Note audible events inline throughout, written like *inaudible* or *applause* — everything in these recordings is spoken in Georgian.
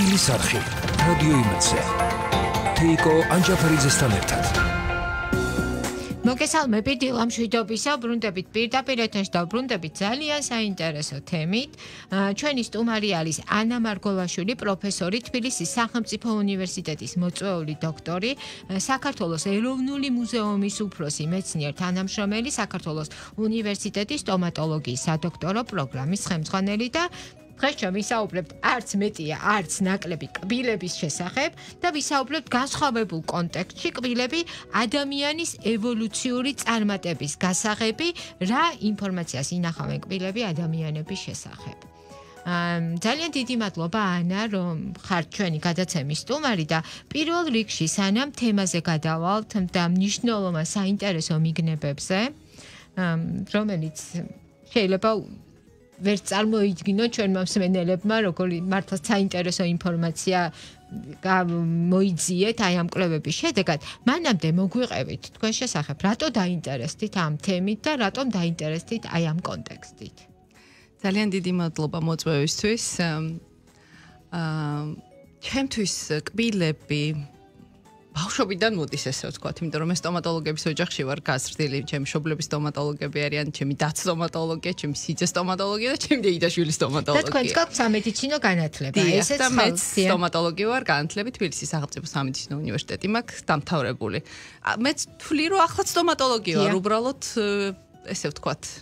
ადგილი სარხი რადიო იმაცე თეიკო ანჯაფრიძესთან ერთად მოგესალმებით დილა მშვიდობისა ბრუნდებით პირდაპირ ეთერში და ბრუნდებით ძალიან საინტერესო თემით ჩვენი სტუმარი არის ანა მარგოლაშვილი პროფესორი თბილისის სახელმწიფო უნივერსიტეტის მოწვეული დოქტორი საქართველოს ეროვნული მუზეუმის უფროსი მეცნიერ თანამშრომელი საქართველოს უნივერსიტეტის სტომატოლოგიის სადოქტორო პროგრამის ხელმძღვანელი და დღეს ჩვენ ვისაუბრებთ არც მეტია, არც ნაკლები კბილების შესახებ და ვისაუბრებთ განსხვავებულ კონტექსტში კბილები ადამიანის ევოლუციური წარმატების გასაღები, რა ინფორმაციას ინახავენ კბილები ადამიანების შესახებ. ამ ძალიან დიდი მადლობა ანა რომ ხართ ჩვენი გადაცემის სტუმარი და პირველ რიგში სანამ თემაზე გადავალთ და მნიშვნელოვან საინტერესო მიგნებებზე რომელიც შეიძლება ვერ წარმოიდგინო ჩვენმა მსმენელებმა, როგორი მართლაც საინტერესო ინფორმაცია მოიძიეთ აი ამ კლუბების შედეგად. მანამდე მოგვიყევით თქვენ შესახებ, რატო დაინტერესდით ამ თემით და რატომ დაინტერესდით აი ამ კონტექსტით? ძალიან დიდი მადლობა მოწვევისთვის. აა ჩემთვის კბილები ბავშვობიდან მოდის ესე ვთქვათ, იმიტომ რომ ეს სტომატოლოგების ოჯახში ვარ გაზრდილი, ჩემი მშობლების სტომატოლოგები არიან, ჩემი დაცის სტომატოლოგია, ჩემი სიძე სტომატოლოგია და ჩემი დედაშვილის სტომატოლოგია. და თქვენც გაქვთ სამედიცინო განათლება? ესეც და მე სტომატოლოგი ვარ, განათლები თბილისის სახელმწიფო სამედიცინო უნივერსიტეტი მაქვს დამთავრებული. მე თვლი რომ ახლა სტომატოლოგი ვარ, უბრალოდ ესე ვთქვათ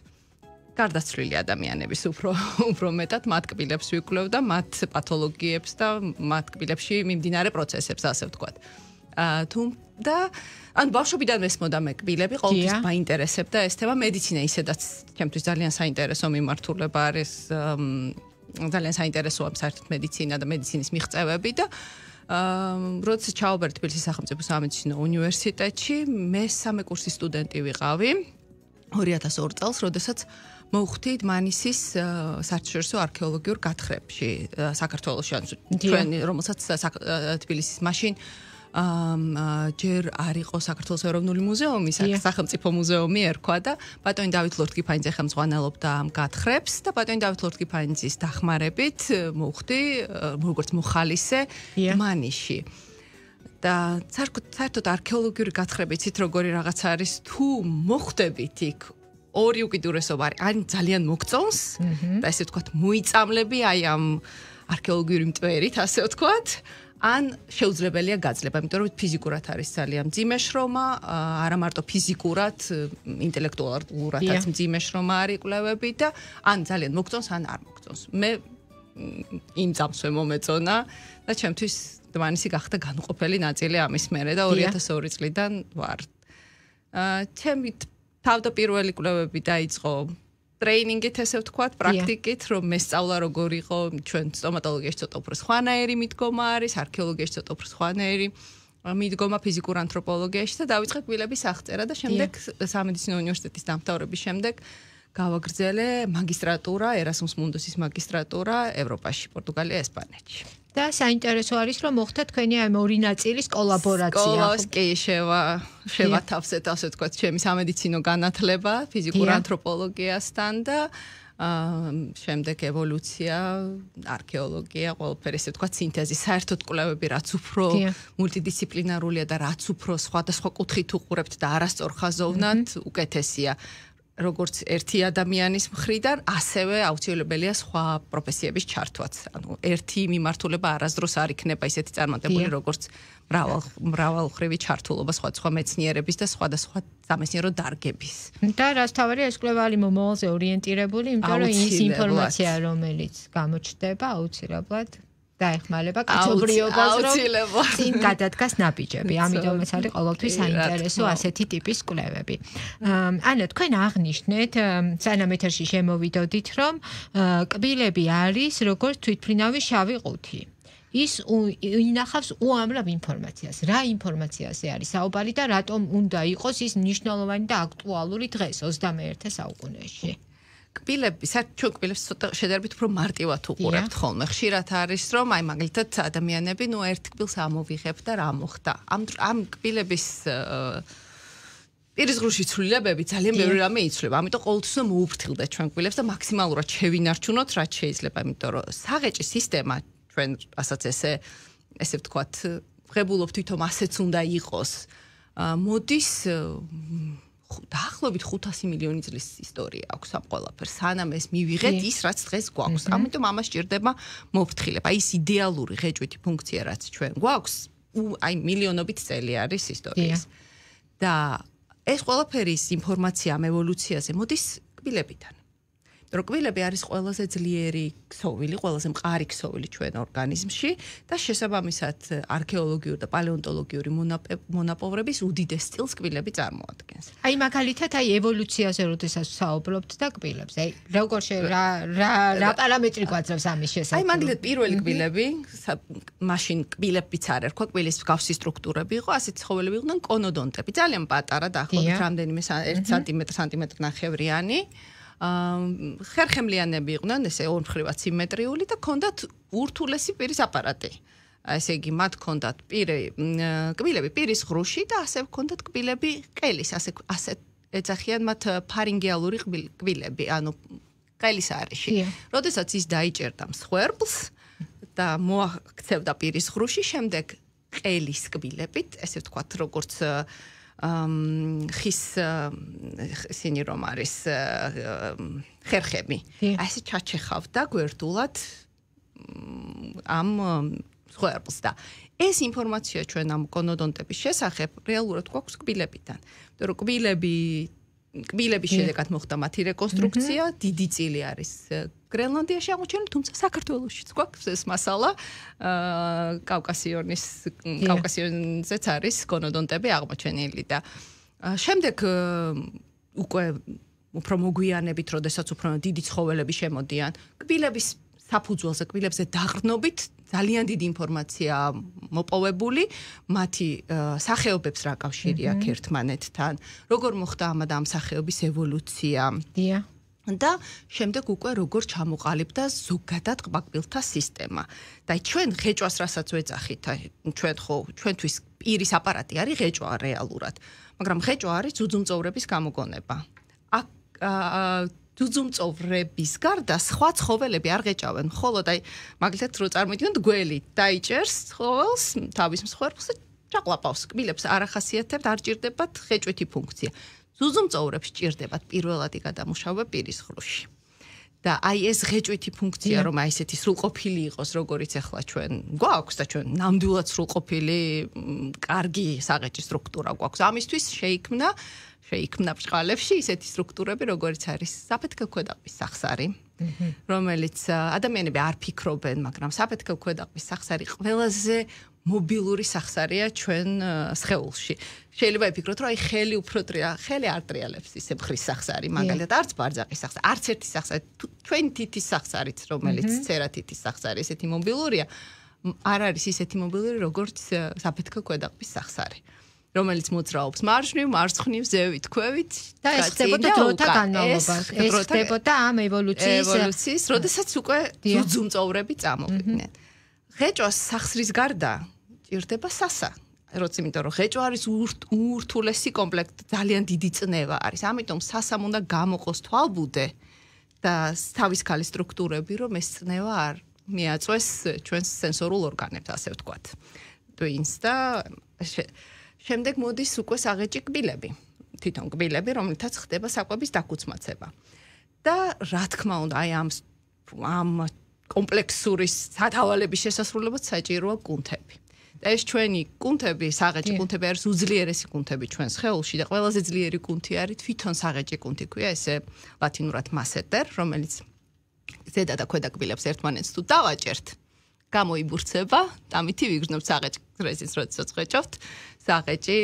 გარდაცვლილი ადამიანების უფრო უფრო მეტად მათ კბილებს ვიკვლევ და მათ პათოლოგიებს და მათ კბილებში მიმდინარე პროცესებს ასე ვთქვათ. თუმ და ან ბავშვობიდან მესმოდა მე კბილები ყოველთვის მაინტერესებდა ეს თემა მედიცინა ისედაც ჩემთვის ძალიან საინტერესო მიმართულება არის ძალიან საინტერესოა საერთოდ მედიცინა და მედიცინის მიღწევები და როდესაც ჩაობერ თბილისის სახელმწიფო სამედიცინო უნივერსიტეტში მე სამე კურსის სტუდენტი ვიყავი 2002 წელს როდესაც მოხვდი მანისის საერთაშორისო არქეოლოგიურ გათხრებში საქართველოს ანუ ჩვენ რომელსაც თბილისის მაშინ ჯერ არ იყო საქართველოს ეროვნული მუზეუმი, სახელმწიფო მუზეუმი ერქვა და ბატონი დავით ლორთგიფანიძე ხელმძღვანელობდა ამ გათხრებს და ბატონი დავით ლორთგიფანიძის დახმარებით მოხდი როგორც მოხალისე მანიში. და საერთოდ არქეოლოგიური გათხრებიცით როგორი რაღაც არის თუ მოხდებით იქ ორი უკიდურესობა არის ან ძალიან მოგწონს mhm. და ესე ვთქვათ მოიწამლები აი ამ არქეოლოგიური მტვერით ასე ვთქვათ ან შეუძლებელია გაძლება, იმიტომ რომ ფიზიკურად არის ძალიან მძიმე შრომა, არა მარტო ფიზიკურად, ინტელექტუალურადაც მძიმე შრომა არის კლავები და ან ძალიან მოგწონს, ან არ მოგწონს. მე იმ წამსვე მომეწონა და ჩემთვის დმანისი გახდა განუყოფელი ნაწილი ამის მერე და 2002 წლიდან ვარ. აა ჩემი თავდაპირველი კლავები დაიწყო ტრეინინგით ესე ვთქვათ, პრაქტიკით, რომ მესწავლა როგორ იყო ჩვენ სტომატოლოგიაში ცოტა უფრო სხვანაირი მიდგომა არის, არქეოლოგიაში ცოტა უფრო სხვანაირი მიდგომა ფიზიკურ ანთროპოლოგიაში და დაიწყე კვილების აღწერა და შემდეგ სამედიცინო უნივერსიტეტის დამთავრების შემდეგ გავაგრძელე მაგისტრატურა, ერასმუს მუნდუსის მაგისტრატურა ევროპაში, პორტუგალია, ესპანეთში. და საინტერესო არის რომ მოხდა თქვენი ამ ორი ნაწილის კოლაბორაცია. კოლას კი შევა შევა თავზე და ასე ვთქვათ, ჩემი სამედიცინო განათლება ფიზიკურ ანთროპოლოგიასთან და აა შემდეგ ევოლუცია, არქეოლოგია, ყველაფერი ესე ვთქვათ, სინთეზი, საერთოდ კვლევები რაც უფრო მულტიდისციპლინარულია და რაც უფრო სხვადასხვა კუთხით უყურებთ და არასწორხაზოვნად mm-hmm. უკეთესია. როგორც ერთი ადამიანის მხრიდან, ასევე აუცილებელია სხვა პროფესიების ჩართვაც. ანუ ერთი მიმართულება არასდროს არ იქნება ისეთი წარმატებული, როგორც მრავალ მრავალხრივი ჩართულობა სხვა სხვა მეცნიერების და სხვა და სხვა სამეცნიერო დარგების. და რას თავარია ეს კლევალი მომავალზე ორიენტირებული, იმიტომ რომ ის ინფორმაცია რომელიც გამოჩნდება აუცილებლად დაეხმალება კაცობრიობას რომ წინ გადადგას ნაბიჯები. *laughs* ამიტომაც არის ყოველთვის საინტერესო ასეთი ტიპის კვლევები. ანუ თქვენ აღნიშნეთ სანამეთერში შემოვიდოდით, რომ კბილები არის როგორც თვითფრინავის შავი ყუთი. ის ინახავს უამრავ ინფორმაციას. რა ინფორმაციაზე არის საუბარი და რატომ უნდა იყოს ის მნიშვნელოვანი და აქტუალური დღეს 21 საუკუნეში? კბილები, საერთოდ ჩვენ კბილებს ცოტა შედარებით უფრო მარტივად უყურებთ ხოლმე. ხშირად არის რომ აი მაგალითად ადამიანები ნუ ერთ კბილს ამოვიღებ და რა მოხდა. ამ ამ კბილების ერის გრუში ცვლილებები ძალიან ბევრი რამე იცვლება. ამიტომ ყოველთვის უნდა მოუფრთხილდე ჩვენ კბილებს და მაქსიმალურად შევინარჩუნოთ რაც შეიძლება, ამიტომ რომ საღეჭი სისტემა ჩვენ ასაც ესე ესე ვთქვათ, ღებულობ თვითონ ასეც უნდა იყოს. მოდის დაახლოებით 500 მილიონი წლის ისტორია აქვს ამ ყველაფერს. სანამ ეს მივიღეთ ის რაც დღეს გვაქვს. ამიტომ ამას ჭირდება მოფრთხილება. ის იდეალური ღეჭვითი ფუნქცია რაც ჩვენ გვაქვს, აი მილიონობით წელი არის ისტორიის. და ეს ყველაფერი ის ინფორმაცია ამ ევოლუციაზე მოდის კბილებიდან. რომ კბილები არის ყველაზე ძლიერი ქსოვილი, ყველაზე მყარი ქსოვილი ჩვენ ორგანიზმში და შესაბამისად არქეოლოგიური და პალეონტოლოგიური მონაპოვრების უდიდეს სტილს კბილები წარმოადგენს. აი მაგალითად აი ევოლუციაზე როდესაც საუბრობთ და კბილებს, აი როგორ შე რა რა რა პარამეტრი გვაძლევს ამის შესაძლებლად. აი მაგალითად პირველი mhm. კბილები, მაშინ კბილებიც არის, რა კბილის გავსი სტრუქტურები იყო, ასეთ ცხოველები იყვნენ კონოდონტები, ძალიან პატარა, დაახლოებით რამდენიმე 1 mhm. სმ-სმ ნახევრიანი. ხერხემლიანები იყვნენ, ესე ორ მხრივაც სიმეტრიული და ქონდათ ურთულესი პირის აპარატი. ესე იგი, მათ ქონდათ პირე კბილები პირის ღრუში და ასე ქონდათ კბილები ყელის, ასე ასე ეძახიან მათ ფარინგეალური კბილები, ანუ ყელის არეში. როდესაც ის დაიჭერდა მსხვერპლს და მოაქცევდა პირის ღრუში, შემდეგ ყელის კბილებით, ესე ვთქვათ, როგორც ხის ისინი რომ არის ხერხები. ასე ჩაჩეხავდა გვერდულად ამ ხერხს და ეს ინფორმაცია ჩვენ ამ კონოდონტების შესახებ რეალურად გვაქვს კბილებიდან. მეტყობილები კბილების შედეგად მოხდა მათი რეკონსტრუქცია, mhm. დიდი წილი არის გრენლანდიაში აღმოჩენილი, თუმცა საქართველოსშიც გვაქვს ეს მასალა. აა კავკასიონის კავკასიონზეც არის კონოდონტები აღმოჩენილი და შემდეგ უკვე უფრო მოგვიანებით, როდესაც უფრო დიდი ცხოველები შემოდიან, კბილების საფუძველზე, კბილებზე დაღრნობით ძალიან დიდი ინფორმაცია მოპოვებული მათი სახეობებს რა კავშირია ერთმანეთთან როგორ მოხდა ამ და ამ სახეობის ევოლუცია დია და შემდეგ უკვე როგორ ჩამოყალიბდა ზოგადად ყბაკბილთა სისტემა და ჩვენ ღეჭვას რასაც ვეძახით ჩვენ ხო ჩვენთვის პირის აპარატი არის ღეჭვა რეალურად მაგრამ ღეჭვა არის უძუმწოვრების გამოგონება აა ძუძუმწოვრების გარდა სხვა ცხოველები არ გეჭავენ. ხოლოდ აი მაგალითად რო წარმოიდგინოთ გველი დაიჭერს ცხოველს თავის მსხვერპლზე ჭაყლაპავს კბილებს არახასიათებთ არ ჭირდებათ ხეჭვითი ფუნქცია. ძუძუმწოვრებს ჭირდებათ პირველადი გადამუშავება პირისხლში. და აი ეს ღეჭვითი ფუნქცია რომ აი ესეთი სრულყოფილი იყოს როგორიც ახლა ჩვენ გვაქვს და ჩვენ ნამდვილად სრულყოფილი კარგი საღეჭი სტრუქტურა გვაქვს ამისთვის შეიქმნა შეიქმნა ფშყალებში ისეთი სტრუქტურები, როგორც არის საფეთქო ქვედაყბის სახსარი, რომელიც ადამიანები არ ფიქრობენ, მაგრამ საფეთქო ქვედაყბის სახსარი ყველაზე მობილური სახსარია ჩვენ სხეულში. შეიძლება ვიფიქროთ, რომ აი ხელი უფრო ტრია, ხელი არ ტრიალებს ისე ხრის სახსარი, მაგალითად არც ბარძაყის სახსარი, არც ერთი სახსარი, ჩვენ თითის სახსარიც, რომელიც წერა თითის სახსარი, ესეთი მობილურია, არ არის ისეთი მობილური, როგორც საფეთქო ქვედაყბის სახსარი. აჰა. რომელიც მოძრაობს მარშნივ, მარცხნივ, ზევით, ქვევით და ეს ხდებოდა დროთა განმავლობაში. ეს ხდებოდა ამ ევოლუციის ევოლუციის, როდესაც უკვე ძუძუმწოვრები წამოყვნენ. ღეჭვა სახსრის გარდა ჭირდება სასა. როც იმიტომ რომ ღეჭვა არის ურთულესი კომპლექტ, ძალიან დიდი წნევა არის. ამიტომ სასამ უნდა გამოყოს თვალბუდე და თავის ქალი სტრუქტურები, რომ ეს წნევა არ მიაწვეს ჩვენს სენსორულ ორგანებს, ასე ვთქვათ. ტვინს და შემდეგ მოდის უკვე საღეჭი კბილები თვითონ კბილები რომელთაც ხდება საკვების დაკუცმაცება და რა თქმა უნდა აი ამ ამ კომპლექსურის სათავალების შესასრულებლად საჭიროა კუნთები და ეს ჩვენი კუნთები საღეჭი კუნთები არის უძლიერესი კუნთები ჩვენს ხეულში და ყველაზე ძლიერი კუნთი არის თვითონ საღეჭი კუნთი ქვია ესე ლათინურად masseter რომელიც ზედა და ქვედა კბილებს ერთმანეთს თუ დავაჭერთ გამოიბურცება და ამით ვიგრძნობ საღეჭი რეზის როდესაც ხეჭავთ საღეჭი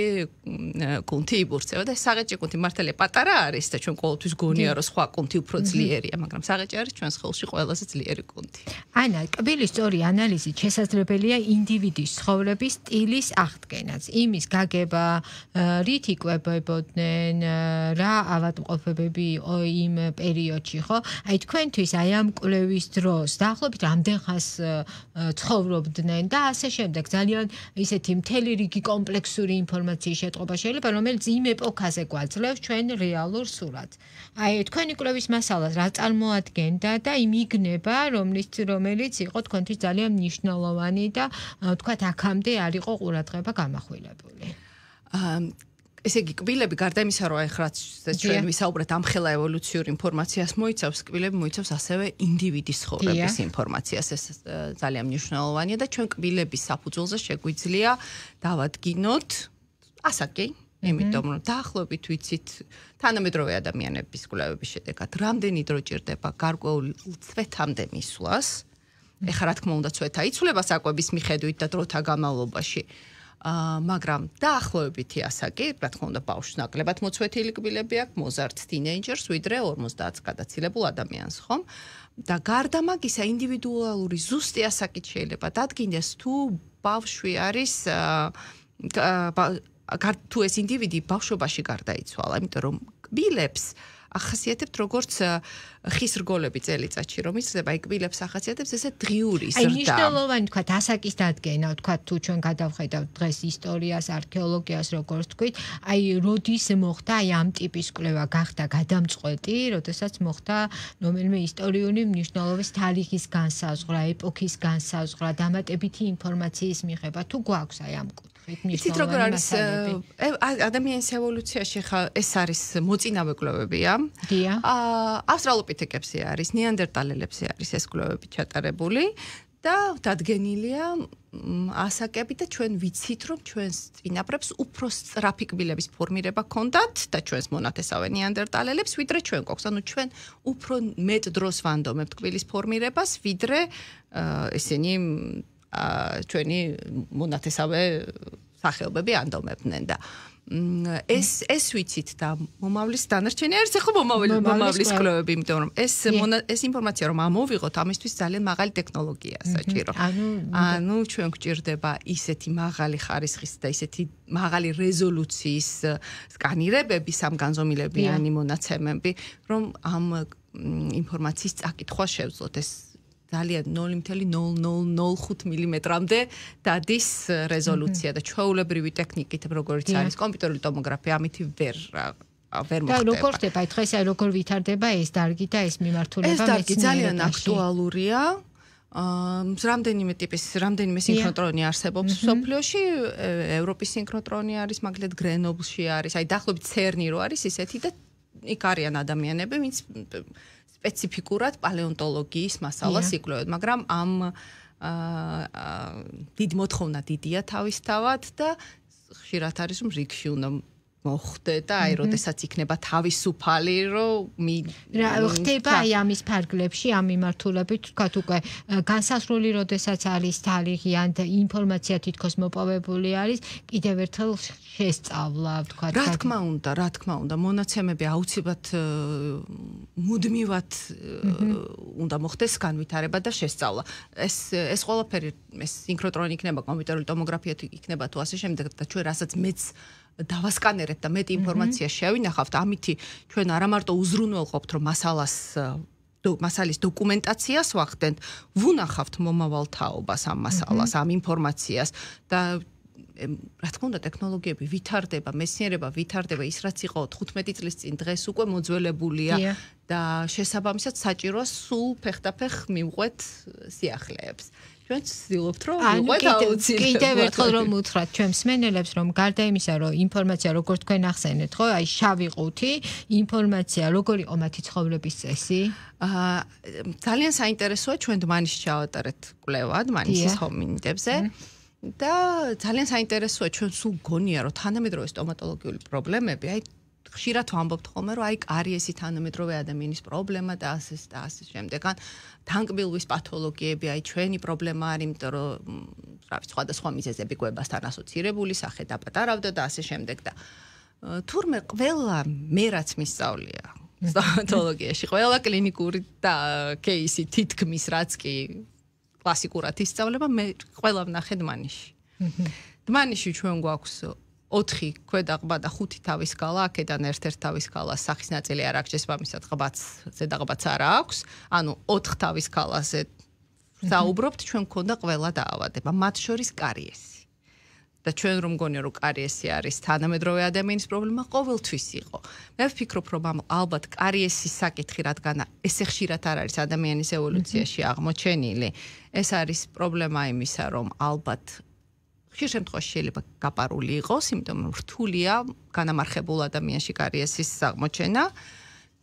კუნთი იბურცება და საღეჭი კუნთი მართალია პატარა არის და ჩვენ ყოველთვის გონია რომ სხვა კუნთი უფრო ძლიერია მაგრამ საღეჭი არის ჩვენს ხელში ყველაზე ძლიერი კუნთი ანა კბილის სწორი ანალიზი შესაძლებელია ინდივიდის ცხოვრების სტილის აღდგენაც იმის გაგება რით იკვებებოდნენ რა ავადმყოფებები იმ პერიოდში ხო აი თქვენთვის აი ამ კვლევის დროს დაახლოებით რამდენ ხანს ცხოვრობდნენ და ასე შემდეგ ძალიან ისეთი მთელი რიგი კომპლექსური ინფორმაციის შეტყობა შეიძლება, რომელიც იმ ეპოქაზე გვაძლევს ჩვენ რეალურ სურათს. აი, თქვენი კვლევის მასალას რა წარმოადგენდა და იმ იგნება, რომლის რომელიც იყო თქვენთვის ძალიან მნიშვნელოვანი და თქვა, აქამდე არ იყო ყურადღება გამახვილებული. აა ესე იგი, კბილები გარდა იმისა, რომ ეხლა ჩვენ ვისაუბრეთ ამ ხელა ევოლუციური ინფორმაციას მოიცავს, კბილები მოიცავს ასევე ინდივიდის ხორების ინფორმაციას. ეს ძალიან მნიშვნელოვანია და ჩვენ კბილების საფუძველზე შეგვიძლია დავადგინოთ ასაკი იმიტომ რომ დაახლოებით ვიცით თანამედროვე ადამიანების კვლევების შედეგად რამდენი დრო ჭირდება გარკვეულ ცვეთამდე მისვლას ეხა რა თქმა უნდა ცვეთა იცვლება საკვების მიხედვით და დროთა განმავლობაში მაგრამ დაახლოებითი ასაკი, რა თქმა უნდა, ბავშვს ნაკლებად მოწვეთილი კბილები აქვს მოზარდ თინეიჯერს, ვიდრე 50-ს გადაცილებულ ადამიანს, ხომ? და გარდა მაგისა, ინდივიდუალური ზუსტი ასაკიც შეიძლება დადგინდეს თუ ბავშვი არის აა თუ ეს ინდივიდი ბავშვობაში გარდაიცვალა, იმიტომ რომ კბილებს აა ახასიათებთ როგორც ხის რგოლები წელიწადში რომ იწება ეკბილებს ახასიათებს ესე დღიური ზრდა აი მნიშვნელოვანი თქვა დასაკის დადგენა თქვა თუ ჩვენ გადავხედავთ დღეს ისტორიას არქეოლოგიას როგორც თქვით აი როდის მოხდა აი ამ ტიპის კვლევა გახდა გადამწყვეტი როდესაც მოხდა ნომელმე ისტორიული მნიშვნელობის თარიღის განსაზღვრა ეპოქის განსაზღვრა დამატებითი ინფორმაციის მიღება თუ გვაქვს აი ამ კუთხე იცით როგორ არის ადამიანის ევოლუციაში ხა ეს არის მოწინავე კვლევებია დია ავსტრალოპითეკებსი არის ნიანდერტალელებსი არის ეს კვლევები ჩატარებული და დადგენილია ასაკები და ჩვენ ვიცით რომ ჩვენს წინაპრებს უფრო სწრაფი კბილების ფორმირება ჰქონდათ და ჩვენს მონათესავე ნიანდერტალელებს ვიდრე ჩვენ გვაქვს ანუ ჩვენ უფრო მეტ დროს ვანდომებთ კბილის ფორმირებას ვიდრე ესენი ჩვენი მონათესავე სახეობები ანდომებდნენ და ეს ეს ვიცით და მომავლის დანარჩენი არის ხო მომავლის მომავლის კლუბები იმიტომ რომ ეს ეს ინფორმაცია რომ ამოვიღოთ ამისთვის ძალიან მაღალი ტექნოლოგია საჭირო ანუ ჩვენ გვჭირდება ისეთი მაღალი ხარისხის და ისეთი მაღალი რეზოლუციის სკანირებები სამგანზომილებიანი მონაცემები რომ ამ ინფორმაციის წაკითხვა შევძლოთ ეს ძალიან 0.0005 მმ-მდე დადის რეზოლუცია და ჩვეულებრივი ტექნიკით, როგორც არის კომპიუტერული ტომოგრაფია, ამით ვერ ვერ მოხდება. და როგორ შეიძლება ეს აი როგორ ვითარდება ეს დარგი და ეს მიმართულება მეცნიერებაში? ეს დარგი ძალიან აქტუალურია. აა, რამდენიმე ტიპის, რამდენიმე სინქროტრონი არსებობს სოფლიოში, ევროპის სინქროტრონი არის, მაგალითად გრენობლში არის, აი დახლობთ CERN-ი რო არის ისეთი და იქ არიან ადამიანები, ვინც სპეციფიკურად палеონტოლოგიის მასალას იკვლევენ, მაგრამ ამ აა დიდ მოთხოვნა დიდია თავისთავად და ხშირად არის რომ რიქში უნდა მოხდე და აი როდესაც იქნება თავისუფალი რომ რა ხდება აი ამის ფარგლებში ამ მიმართულებით თქვა უკვე განსასრული როდესაც არის თარიღი ან ინფორმაცია თითქოს მოპოვებული არის კიდევ ერთხელ შესწავლა თქვა რა თქმა უნდა რა თქმა უნდა მონაცემები აუცილებლად მუდმივად უნდა მოხდეს განვითარება და შესწავლა ეს ეს ყველაფერი ეს სინქროტრონი იქნება კომპიუტერული ტომოგრაფია იქნება თუ ასე შემდეგ და ჩვენ რასაც მეც დავასკანერეთ და მეტი ინფორმაცია შევინახავთ, ამითი ჩვენ არამარტო უზრუნველყოფთ, რომ მასალას და მასალის დოკუმენტაციას ვახდენთ, ვუნახავთ მომავალთაობას ამ მასალას, ამ ინფორმაციას და რა თქმა უნდა, ტექნოლოგიები ვითარდება, მეცნიერება ვითარდება, ის რაც იყო 15 წლის წინ დღეს უკვე მოძველებულია და შესაბამისად საჭიროა სულ ფეხდაფეხ მიმყვეთ სიახლეებს. ჩვენ ცდილობთ რომ უყვეთ კიდევ ერთხელ რომ უთხრათ ჩვენს მენელებს რომ გარდა იმისა რომ ინფორმაცია როგორ თქვენ ახსენეთ ხო აი შავი ყუთი ინფორმაცია როგორ იყო მათი ცხოვრების წესი აა ძალიან საინტერესოა ჩვენ დმანის ჩავატარეთ კვლევად მანის ჰომინიდებზე და ძალიან საინტერესოა ჩვენ სულ გონია რომ თანამედროვე სტომატოლოგიური პრობლემები აი ხშირად ვამბობთ ხოლმე, რომ აი კარი ესი თანამედროვე ადამიანის პრობლემა და ასე და ასე შემდეგ. ან თანკბილვის პათოლოგიები, აი ჩვენი პრობლემა არის, იმიტომ რომ რა ვიცი, სხვადასხვა მიზეზები გვებასთან ასოცირებული, სახე და პატარავდა და ასე შემდეგ და თურმე ყველა მე რაც მისწავლია სტომატოლოგიაში, ყველა კლინიკური და кейსი თითქმის რაც კი კლასიკურად ისწავლება, მე ყველა ვნახე დმანიში. დმანიში ჩვენ გვაქვს ოთხი ქვედა ყბა და ხუთი თავის გალა, აქედან ერთ-ერთი თავის გალა სახის ნაწილი არ აქვს, ეს მომისად ყბაც, ზედა ყბაც არ აქვს. ანუ ოთხ თავის გალაზე საუბრობთ, ჩვენ მქონდა ყველა დაავადება, მათ შორის კარიესი. და ჩვენ რომ გონია რომ კარიესი არის თანამედროვე ადამიანის პრობლემა, ყოველთვის იყო. მე ვფიქრობ რომ ალბათ კარიესის საკითხი რადგან ესე ხშირად არ არის ადამიანის ევოლუციაში აღმოჩენილი, ეს არის პრობლემა იმისა, რომ ალბათ ხშირ შემთხვევაში შეიძლება გაპარული იყოს, იმიტომ რომ რთულია განამარხებულ ადამიანში კარიერის აღმოჩენა.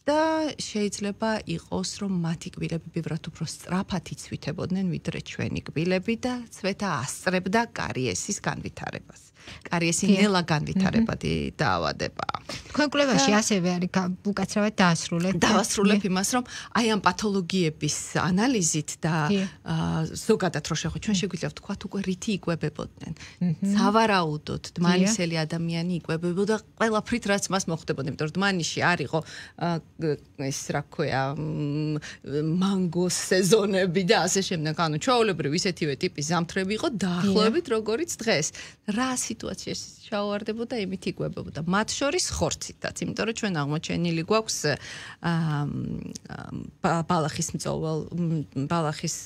და შეიძლება იყოს რომ მათი კბილები ვიბრატ უფრო სწრაფად იცვითებოდნენ ვიდრე ჩვენი კბილები და ცვეთა ასწრებდა კარიესის განვითარებას. კარიესი ნელა განვითარებადი დაავადება. თქვენ კვლევაში ასევე არის უკაცრავად დაასრულეთ დაასრულებ იმას რომ აი ამ პათოლოგიების ანალიზით და ზოგადად რო შეხო ჩვენ შეგვიძლია ვთქვათ უკვე რითი იკვებებოდნენ. სავარაუდოდ დმანისელი ადამიანი იკვებებოდა ყველაფრით რაც მას მოხდებოდა, იმიტომ რომ დმანიში არისო ეს რა ქვია მანგოს სეზონები და ასე შემდეგ. ანუ ჩაოლებრივი ისეთივე ტიპის ზამთრები იყო დაახლოებით როგორიც დღეს. რა სიტუაციაში ჩაოვარდებოდა იმით იგუებებოდა. მათ შორის ხორცითაც, იმიტომ რომ ჩვენ აღმოჩენილი გვაქვს აა ბალახის მწოვალ ბალახის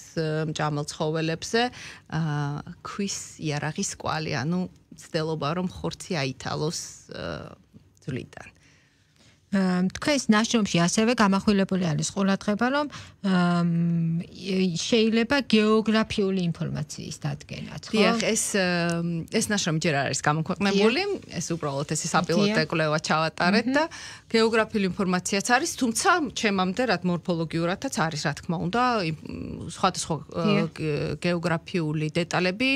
ჯამალ ცხოველებზე აა ქვის იარაღის კვალი, ანუ ცდილობა რომ ხორცი აითალოს ძვლიდან. თქვენს ნაშრომში ასევე გამახვილებული არის ყურადღება, რომ შეიძლება გეოგრაფიული ინფორმაციის დადგენაც, ხო? დიახ, ეს ეს ნაშრომი ჯერ არის გამოქვეყნებული, ეს უბრალოდ ეს საპილოტო კვლევა ჩავატარეთ და გეოგრაფიული ინფორმაციაც არის, თუმცა ჩემამდე რა მორფოლოგიურადაც არის, რა თქმა უნდა, სხვადასხვა გეოგრაფიული დეტალები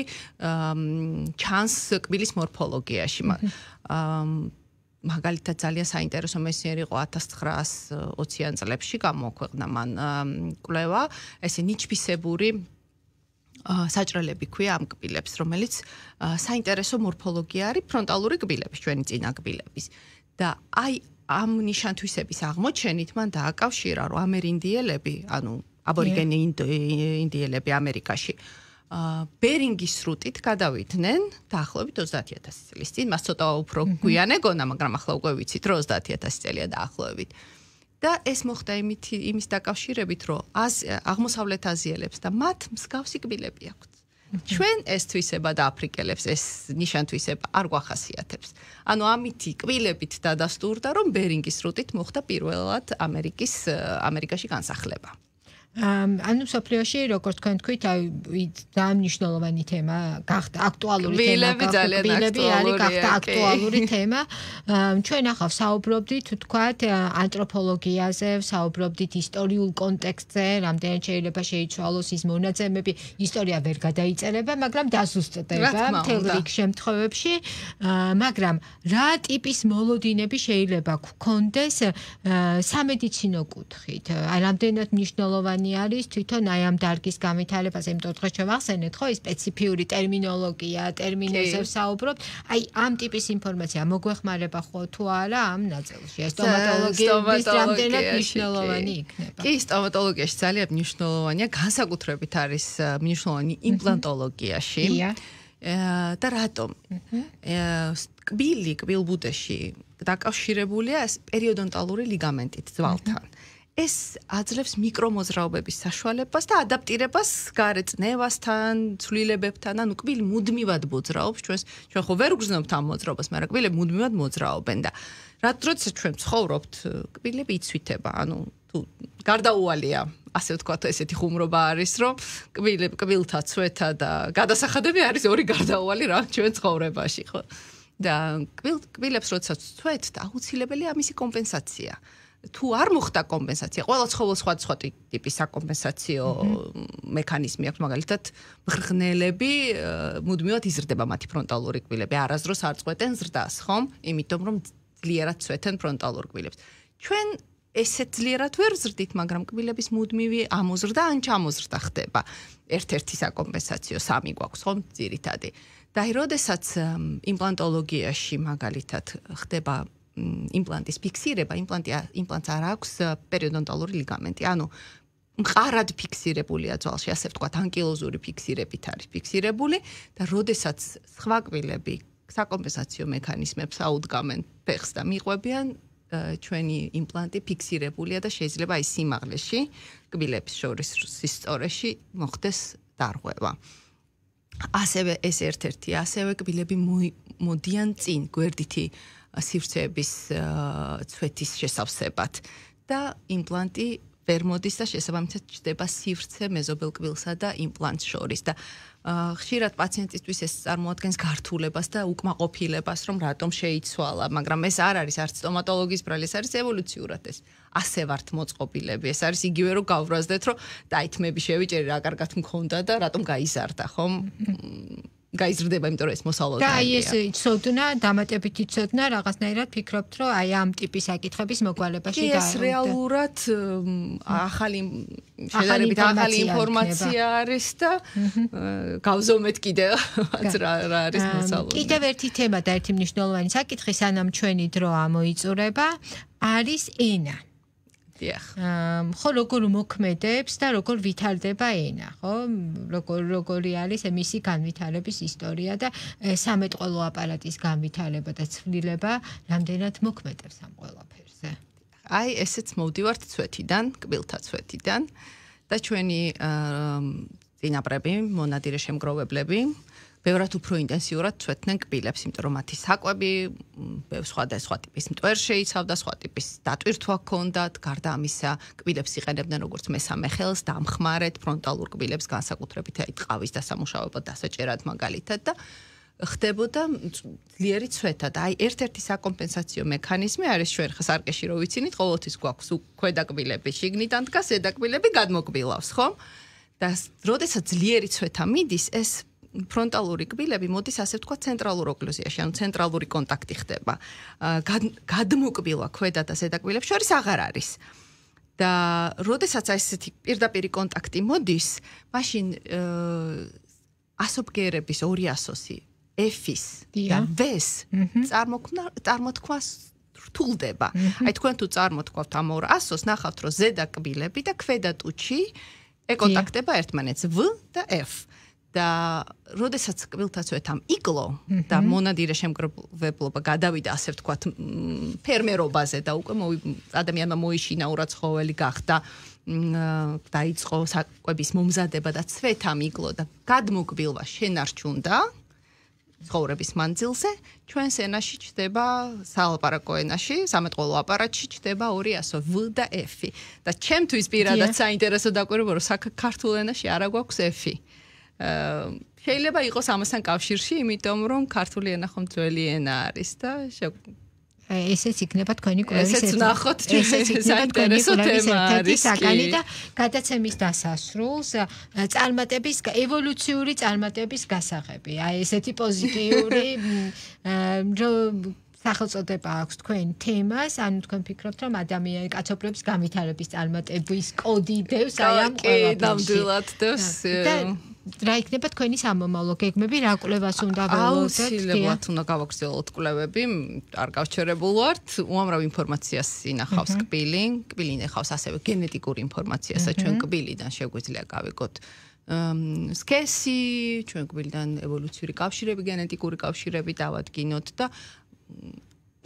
ჩანს კბილის მორფოლოგიაში. აა მაგალითად ძალიან საინტერესო მეცნიერი იყო 1920-იან წლებში გამოქვეყნა მან კვლევა, ესე ნიჩფისებური საჭრელები ქვია ამ კბილებს, რომელიც საინტერესო მორფოლოგია არის ფრონტალური კბილების, ჩვენი ძინა კბილების. და აი ამ ნიშანთვისების აღმოჩენით მან დააკავშირა რომ ამერინდიელები, ანუ აბორიგენი ინდიელები ამერიკაში ბერინგის რუტით გადავიდნენ დაახლოებით 30000 წელიწად. წინ მას ცოტა უფრო გვიანე გონა, მაგრამ ახლა უკვე ვიცით, რომ 30000 წელია დაახლოებით. და ეს მოხდა იმით იმის დაკავშირებით, რომ აზ აღმოსავლეთ აზიელებს და მათ მსგავსი კბილები აქვთ. ჩვენ ეს თვისება და აფრიკელებს ეს ნიშანთვისება არ გვახასიათებს. ანუ ამითი კბილებით დადასტურდა, რომ ბერინგის რუტით მოხდა პირველად ამერიკის ამერიკაში განსახლება. ანუ საფრიოში როგორც თქვენ თქვით, აი ძალიან მნიშვნელოვანი თემა გახდა აქტუალური თემა. ვილები ძალიან აქტუალური. არის გახდა აქტუალური თემა. ჩვენ ახლა საუბრობდით, თქვათ, ანთროპოლოგიაზე, საუბრობდით ისტორიულ კონტექსტზე, რამდენად შეიძლება შეიცვალოს ის მონაცემები. ისტორია ვერ გადაიწერება, მაგრამ დასუსტდება მთელ რიგ შემთხვევებში. მაგრამ რა ტიპის მოლოდინები შეიძლება გქონდეს სამედიცინო კუთხით? აი რამდენად მნიშვნელოვანი მნიშვნელოვანი არის თვითონ აი ამ დარგის განვითარებაზე. იმიტომ დღეს ჩვენ ახსენეთ ხო, სპეციფიური ტერმინოლოგია, ტერმინებზე საუბრობთ. აი ამ ტიპის ინფორმაცია მოგვეხმარება ხო თუ არა ამ ნაწილში? სტომატოლოგი სტომატოლოგია მნიშვნელოვანი იქნება. კი, სტომატოლოგიაში ძალიან მნიშვნელოვანია, განსაკუთრებით არის მნიშვნელოვანი იმპლანტოლოგიაში. და რატომ? კბილი კბილბუდეში დაკავშირებულია პერიოდონტალური ლიგამენტით ძვალთან. ეს აძლევს მიკრომოზრაობების საშუალებას და ადაპტირებას გარეთნევასთან, ცვლილებებთან, ან უკვილ მუდმივად მოძრაობს ჩვენს ჩვენ ხო ვერ გრძნობთ ამ მოძრაობას, მაგრამ კბილები მუდმივად მოძრაობენ და რა დროცა ჩვენ ცხოვრობთ, კბილები იცვითება, ანუ თუ გარდაუვალია ასე ვთქვა თუ ესეთი ხუმრობა არის, რომ კბილები კბილთა ცვეთა და გადასახადები არის ორი გარდაუვალი რა ჩვენ ცხოვრებაში ხო და კბილ კბილებს როდესაც ცვეთ და აუცილებელია მისი კომპენსაცია თუ არ მოხდა კომპენსაცია, ყველა ცხოველს სხვა სხვა ტიპის საკომპენსაციო მექანიზმი აქვს, მაგალითად, მღრღნელები მუდმივად იზრდება მათი ფრონტალური კბილები, არასდროს არ წყვეტენ ზრდას, ხომ? იმიტომ რომ ძლიერად წვეთენ ფრონტალურ კბილებს. ჩვენ ესე ძლიერად ვერ ზრდით, მაგრამ კბილების მუდმივი ამოზრდა ან ჩამოზრდა ხდება. ერთ-ერთი საკომპენსაციო სამი გვაქვს, ხომ? ძირითადად. და როდესაც იმპლანტოლოგიაში მაგალითად ხდება იმპლანტის ფიქსირება, იმპლანტი იმპლანტს არ აქვს პერიოდონტალური ლიგამენტი. ანუ მყარად ფიქსირებულია ძვალში, ასე ვთქვათ, ანკილოზური ფიქსირებით არის ფიქსირებული და როდესაც სხვა კბილები საკომპენსაციო მექანიზმებს აუდგამენ ფეხს და მიყვებიან, ჩვენი იმპლანტი ფიქსირებულია და შეიძლება აი სიმაღლეში კბილების შორის სისტორეში მოხდეს დარღვევა. ასევე ეს ერთ-ერთი, ასევე კბილები მოდიან წინ გვერდითი სივრცეების ცვეთის შესავსებად და იმპლანტი ვერ მოდის და შესაბამისად ჩდება სივრცე მეზობელ კბილსა და იმპლანტ შორის და ხშირად პაციენტისთვის ეს წარმოადგენს გართულებას და უკმაყოფილებას რომ რატომ შეიცვალა მაგრამ ეს არ არის არც სტომატოლოგის პრალეს არის ევოლუციურად ეს ასე ვართ მოწყობილები ეს არის იგივე რომ გავრაზდეთ რომ დაითმები შევიჭერი რა კარგად მქონდა და რატომ გაიზარდა ხომ გაიზრდება, იმიტომ რომ ეს მოსალოდაა. და ეს ცოდნა, დამატებითი ცოდნა, რაღაცნაირად ფიქრობთ, რომ აი ამ ტიპის აკითხების მოგვალებაში დაა. ეს რეალურად ახალი შედარებით ახალი ინფორმაცია არის და გავზომეთ კიდევ რა რა არის მოსალოდა. კიდევ ერთი თემა და ერთი მნიშვნელოვანი საკითხი, სანამ ჩვენი დრო ამოიწურება, არის ენა. დიახ. ხო როგორ მოქმედებს და როგორ ვითარდება ენა, ხო? როგორ როგორი არის მისი განვითარების ისტორია და სამეთყოლო აპარატის განვითარება და ცვლილება, რამდენად მოქმედებს ამ ყველაფერზე. აი, ესეც მოვდივართ ცვეთიდან, კბილთა ცვეთიდან და ჩვენი წინაპრები, მონადირე შემგროვებლები, ბევრად უფრო ინტენსიურად ცვეთნენ კბილებს, იმიტომ რომ მათი საკვები სხვადასხვა ტიპის მტვერ შეიცავს და სხვა ტიპის დატვირთვა ჰქონდათ, გარდა ამისა, კბილებს იყენებდნენ როგორც მესამე ხელს, დამხმარეთ, ფრონტალურ კბილებს განსაკუთრებით აი ტყავის დასამუშავებლად, დასაჭერად მაგალითად და ხდებოდა ძლიერი ცვეთა და აი ერთ-ერთი საკომპენსაციო მექანიზმი არის ჩვენ ხა სარკეში რო ვიცინით, ყოველთვის გვაქვს ქვედა კბილები, შიგნიდან დგას ზედა კბილები გადმოკბილავს, ხო? და როდესაც ძლიერი ცვეთა მიდის, ეს ფრონტალური კბილები მოდის ასე ვთქვა ცენტრალურ ოკლუზიაში, ანუ ცენტრალური კონტაქტი ხდება. გადმოკბილვა ქვედა და ზედა კბილებს შორის აღარ არის. და როდესაც აი ესეთი პირდაპირი კონტაქტი მოდის, მაშინ ასობგერების ორი ასოსი F-ის და V-ის წარმოქმნა წარმოთქვას რთულდება. აი თქვენ თუ წარმოთქვათ ამ ორ ასოს, ნახავთ რომ ზედა კბილები და ქვედა ტუჩი ეკონტაქტება ერთმანეთს V და F. და როდესაც კვილთაც ვეთ ამ იგლო და მონადირე შემგრობლობა გადავიდა ასე ვთქვათ ფერმერობაზე და უკვე ადამიანმა მოიშინა ურაცხოველი გახდა დაიწყო საკვების მომზადება და ცვეთამ იგლო და გადმოგვილვა შენარჩუნდა ცხოვრების მანძილზე ჩვენს ენაში ჩდება საალპარაკო ენაში სამეთყოლო აპარატში ჩდება 200 v და f და ჩემთვის პირადად საინტერესო დაკვირვებაა რომ საქართველოს ენაში არა გვაქვს f-ი შეიძლება იყოს ამასთან კავშირში, იმიტომ რომ ქართული ენა ხომ ძველი ენა არის და ესეც იქნება თქვენი კვლევის ერთ-ერთი ესეც ნახოთ ესეც იქნება თქვენი კვლევის ერთ-ერთი საგანი და გადაცემის დასასრულს წარმატების ევოლუციური წარმატების გასაღები აი ესეთი პოზიტიური სახელწოდება აქვს თქვენ თემას, ანუ თქვენ ფიქრობთ, რომ ადამიანი კაცობრიობის გამითარების წარმატების კოდი დევს აი ამ ყველაფერს. დევს. რა იქნება თქვენი სამომავლო გეგმები, რა კვლევას უნდა ველოდეთ? აუცილებლად უნდა გავაგრძელოთ კვლევები, არ გავჩერებულ ვარ, უამრავ ინფორმაციას ინახავს კბილი, კბილი ინახავს ასევე გენეტიკური ინფორმაციასა ჩვენ კბილიდან შეგვიძლია გავიგოთ. სკესი ჩვენ კბილიდან ევოლუციური კავშირები, გენეტიკური კავშირები დავადგინოთ და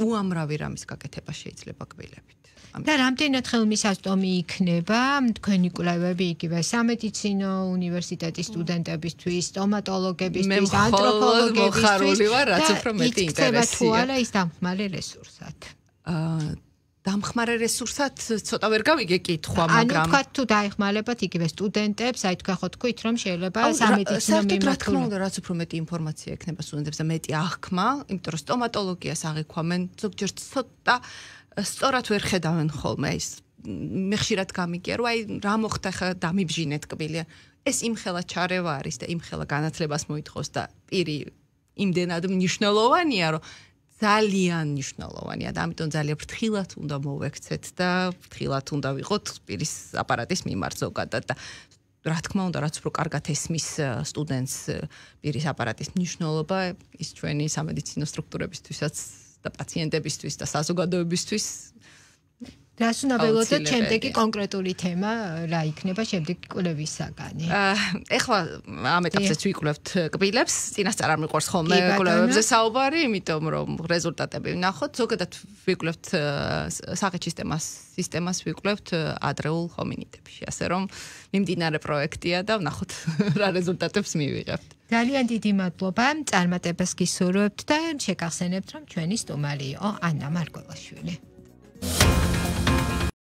უამრავი რამის გაკეთება შეიძლება გველებით. და რამდენად ხელმისაწვდომი იქნება თქვენი კვლევები იგივე სამედიცინო უნივერსიტეტის სტუდენტებისთვის, სტომატოლოგებისთვის, ანთროპოლოგებისთვის, ხარული ვარ, რაც უფრო მეტი ინტერესია. და ის თქვა თუ არა ის დამხმარე რესურსად. აა დამხმარე რესურსად ცოტა ვერ გავიგე კითხვა, მაგრამ ანუ თქვა თუ დაეხმარებათ იგივე სტუდენტებს, აი თქვა ხო თქვით რომ შეიძლება სამედიცინო მიმართულება. რა თქმა უნდა, რაც უფრო მეტი ინფორმაცია ექნება სტუდენტებს და მეტი აღქმა, იმიტომ რომ სტომატოლოგიას აღიქვამენ, ზოგჯერ ცოტა სწორად ვერ ხედავენ ხოლმე ის. მე ხშირად გამიგია, რომ აი რა მოხდა ხა დამიბჟინე თკბილი. ეს იმხელა ჩარევა არის და იმხელა განათლებას მოითხოვს და პირი იმდენად მნიშვნელოვანია, რომ ძალიან მნიშვნელოვანია და ამიტომ ძალიან ფრთხილად უნდა მოვექცეთ და ფრთხილად უნდა ვიყოთ პირის აპარატის მიმართ ზოგადად და რა თქმა უნდა რაც უფრო კარგად ესმის სტუდენტს პირის აპარატის მნიშვნელობა ის ჩვენი სამედიცინო სტრუქტურებისთვისაც და პაციენტებისთვის და საზოგადოებისთვის რას უნდა ველოდოთ შემდეგი კონკრეტული თემა რა იქნება შემდეგი კვლევის საგანი? ეხლა ამეთაცაც ვიკვლევთ კბილებს, წინასწარ არ მიყვარს ხოლმე კვლევებზე საუბარი, იმიტომ რომ რეზულტატები ვნახოთ, ზოგადად ვიკვლევთ საღეჩის სისტემას, სისტემას ვიკვლევთ ადრეულ ჰომინიდებში, ასე რომ მიმდინარე პროექტია და ვნახოთ *laughs* რა რეზულტატებს მივიღებთ. ძალიან დიდი მადლობა, წარმატებას გისურვებთ და შეგახსენებთ, რომ ჩვენი სტუმარი იყო ანა მარკოლაშვილი. thank you